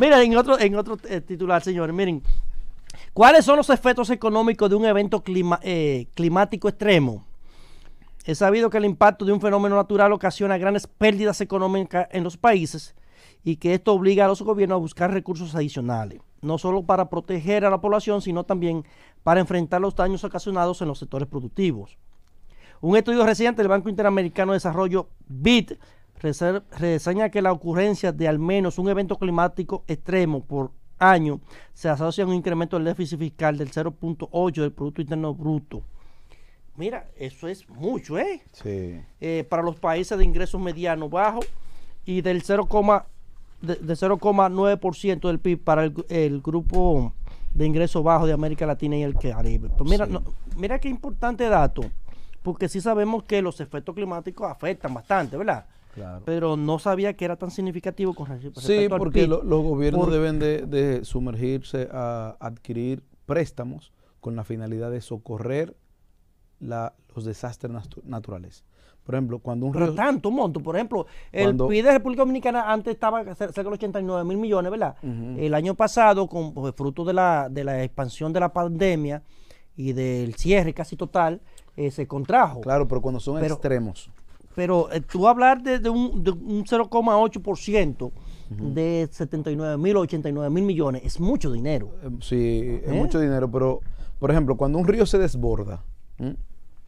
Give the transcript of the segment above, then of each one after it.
Miren, en otro, en otro eh, titular, señores, miren. ¿Cuáles son los efectos económicos de un evento eh, climático extremo? Es sabido que el impacto de un fenómeno natural ocasiona grandes pérdidas económicas en los países y que esto obliga a los gobiernos a buscar recursos adicionales, no solo para proteger a la población, sino también para enfrentar los daños ocasionados en los sectores productivos. Un estudio reciente del Banco Interamericano de Desarrollo, BID, reseña que la ocurrencia de al menos un evento climático extremo por año se asocia a un incremento del déficit fiscal del 0.8 del Producto Interno Bruto. Mira, eso es mucho, ¿eh? Sí. Eh, para los países de ingresos medianos bajos y del 0,9% de, 0,9% del PIB para el, grupo de ingresos bajos de América Latina y el Caribe. Pues mira, mira qué importante dato, porque sí sabemos que los efectos climáticos afectan bastante, ¿verdad? pero no sabía que era tan significativo con respecto Sí, porque los gobiernos deben de, sumergirse a adquirir préstamos con la finalidad de socorrer los desastres naturales. Por ejemplo, cuando un... Pero tanto monto. Por ejemplo, el PIB de República Dominicana antes estaba cerca de los 89 mil millones, ¿verdad? El año pasado, con, pues, fruto de la, expansión de la pandemia y del cierre casi total, eh, se contrajo. Claro, pero cuando son extremos. Pero eh, tú hablar de, un, de un 0,8% de 79 mil 89 mil millones. Es mucho dinero. Eh, sí, es ¿Eh? mucho dinero, pero por ejemplo, cuando un río se desborda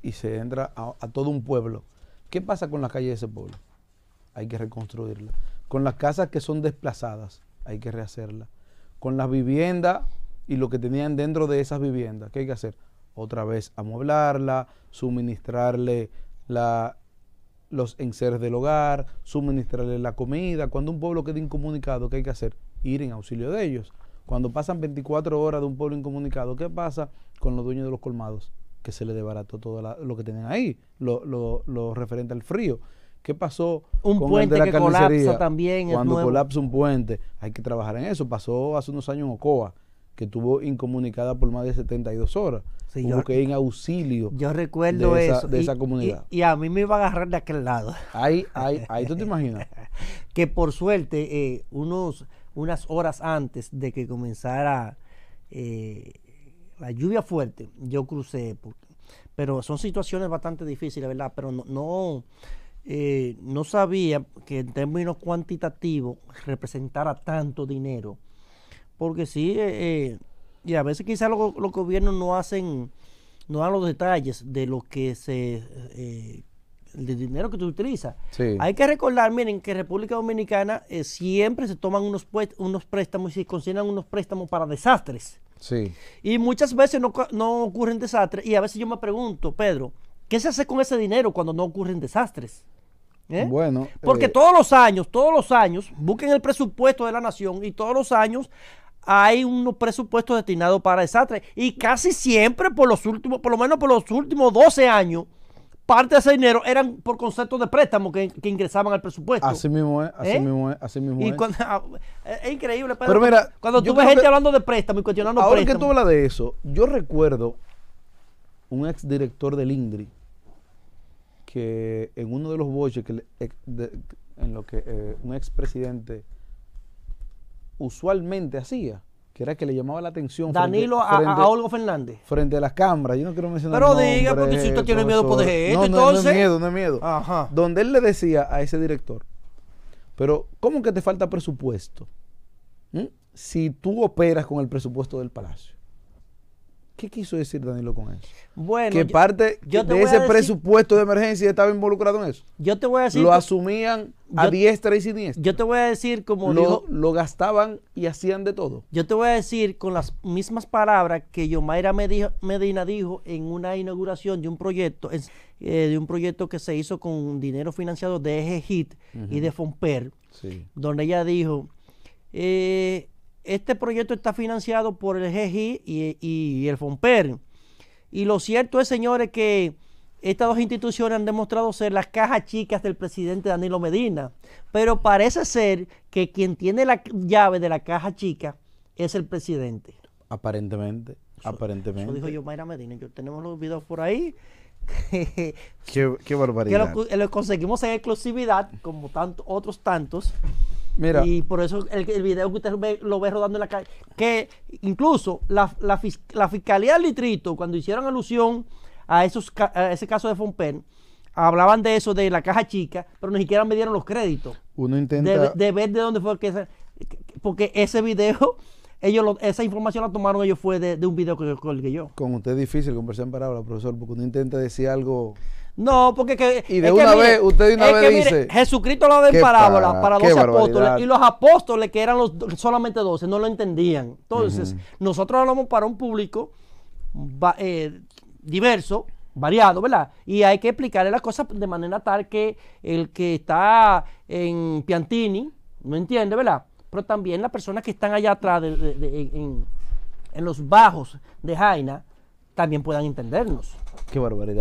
y se entra a, todo un pueblo, ¿qué pasa con la calle de ese pueblo? Hay que reconstruirla. Con las casas que son desplazadas, hay que rehacerla. Con las viviendas y lo que tenían dentro de esas viviendas, ¿qué hay que hacer? Otra vez amueblarla, suministrarle la, los enseres del hogar, suministrarles la comida. Cuando un pueblo queda incomunicado, ¿qué hay que hacer? Ir en auxilio de ellos. Cuando pasan 24 horas de un pueblo incomunicado, ¿qué pasa con los dueños de los colmados? Que se les debarató todo lo que tienen ahí, lo, referente al frío. ¿Qué pasó un puente que colapsa también? Cuando colapsa un puente, hay que trabajar en eso. Pasó hace unos años en Ocoa que estuvo incomunicada por más de 72 horas. Sí, que ir en auxilio. Yo recuerdo de esa, eso. De esa comunidad. Y, a mí me iba a agarrar de aquel lado. Ahí, ahí, ahí tú te imaginas. que por suerte, eh, unos, unas horas antes de que comenzara eh, la lluvia fuerte, yo crucé. pero son situaciones bastante difíciles, ¿verdad? Pero no, no, eh, no sabía que en términos cuantitativos representara tanto dinero porque sí, eh, eh, y a veces quizás los, gobiernos no hacen, no dan los detalles de lo que se, eh, del dinero que se utiliza Hay que recordar, miren, que República Dominicana siempre se toman unos, unos préstamos y se consignan unos préstamos para desastres. Sí. Y muchas veces no, ocurren desastres. Y a veces yo me pregunto, Pedro, ¿qué se hace con ese dinero cuando no ocurren desastres? Bueno. Porque todos los años, todos los años, busquen el presupuesto de la nación y todos los años hay unos presupuestos destinados para desastres. Y casi siempre, por los últimos, por lo menos por los últimos 12 años, parte de ese dinero eran por concepto de préstamo que, ingresaban al presupuesto. Así mismo es, así ¿Eh? mismo es, así mismo ah, es. es. increíble, pero mira, cuando tú ves gente hablando de préstamo y cuestionando ahora préstamo. Ahora que tú hablas de eso, yo recuerdo un exdirector del INDRI que en uno de los boches que, en lo que eh, un expresidente presidente usualmente hacía, que era que le llamaba la atención. Danilo a, Olgo Fernández. Frente a las cámaras, yo no quiero mencionar Pero diga, porque si usted tiene miedo por esto, no, no, entonces. No es miedo, no es miedo. Ajá. Donde él le decía a ese director, pero ¿cómo que te falta presupuesto? ¿Mm? Si tú operas con el presupuesto del Palacio. ¿Qué quiso decir Danilo con eso? Bueno, que parte de ese presupuesto de emergencia estaba involucrado en eso. Yo te voy a decir. Lo asumían a diestra y siniestra. Yo te voy a decir como lo, gastaban y hacían de todo. Yo te voy a decir con las mismas palabras que Yomaira Medina dijo en una inauguración de un proyecto, eh, de un proyecto que se hizo con dinero financiado de Eje Hit y de Fomper, sí. donde ella dijo, eh, este proyecto está financiado por el Eje y, y el Fomper. Y lo cierto es, señores, que estas dos instituciones han demostrado ser las cajas chicas del presidente Danilo Medina, pero parece ser que quien tiene la llave de la caja chica es el presidente. Aparentemente, aparentemente. Eso dijo yo, Mayra Medina. Yo tenemos los videos por ahí. qué, barbaridad. Que lo, conseguimos en exclusividad, como otros tantos. Mira. Y por eso el, video que usted lo ve rodando en la calle. Que incluso la, la Fiscalía del Litrito, cuando hicieron alusión a, ese caso de Fonpen, hablaban de eso, de la caja chica, pero ni siquiera me dieron los créditos. Uno intenta... De, ver de dónde fue que... porque ese video, ellos esa información la tomaron ellos fue de, un video que yo colgué yo. Con usted es difícil conversar en palabras, profesor, porque uno intenta decir algo... No, porque que, y de una vez, usted de una vez Jesucristo lo en parábola para, 12 apóstoles y los apóstoles que eran los solamente 12 no lo entendían. Entonces, nosotros hablamos para un público eh, diverso, variado, ¿verdad? Y hay que explicarle las cosas de manera tal que el que está en Piantini no entiende, ¿verdad? Pero también las personas que están allá atrás en, en los bajos de Jaina también puedan entendernos. Qué barbaridad.